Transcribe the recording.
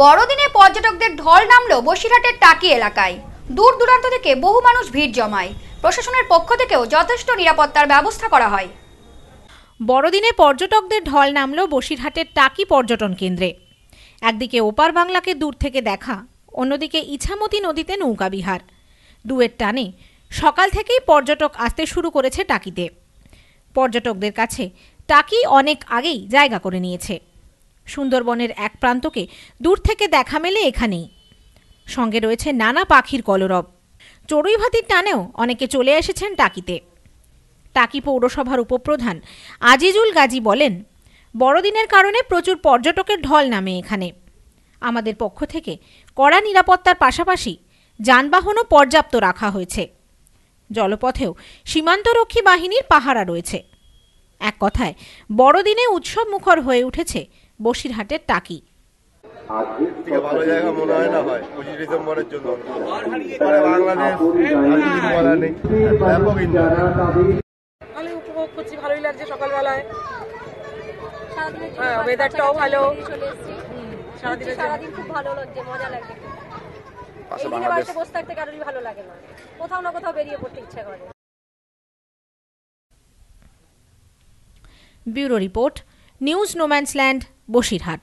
বড়দিনে পর্যটকদের ঢল নামলো বসিরহাটের টাকি এলাকায় দূর দূরান্ত থেকে বহু মানুষ ভিড় জমায় প্রশাসনের পক্ষ থেকেও যথেষ্ট নিরাপত্তার ব্যবস্থা করা হয় বড়দিনে পর্যটকদের ঢল নামল বসিরহাটের টাকি পর্যটন কেন্দ্রে একদিকে ওপার বাংলাকে দূর থেকে দেখা অন্যদিকে ইছামতি নদীতে নৌকা বিহার দুয়ের টানে সকাল থেকেই পর্যটক আসতে শুরু করেছে টাকিতে পর্যটকদের কাছে টাকি অনেক আগেই জায়গা করে নিয়েছে সুন্দরবনের এক প্রান্তকে দূর থেকে দেখা মেলে এখানেই সঙ্গে রয়েছে নানা পাখির কলরব চড়ুই ভাতির টানেও অনেকে চলে এসেছেন টাকিতে টাকি পৌরসভার উপপ্রধান আজিজুল গাজী বলেন বড়দিনের কারণে প্রচুর পর্যটকের ঢল নামে এখানে আমাদের পক্ষ থেকে কড়া নিরাপত্তার পাশাপাশি যানবাহনও পর্যাপ্ত রাখা হয়েছে জলপথেও সীমান্তরক্ষী বাহিনীর পাহারা রয়েছে এক কথায় বড়দিনে উৎসব মুখর হয়ে উঠেছে বসিরহাটের টাকি উপভোগ করছি ভালোই লাগছে সকালবেলায় ওয়েদারটাও হ্যাঁ, ভালো সারাদিন খুব ভালো মজা থাকতে কারোরই ভালো লাগে না কোথাও না কোথাও বেরিয়ে পড়তে ইচ্ছা করে bureau report news no man's land Basirhat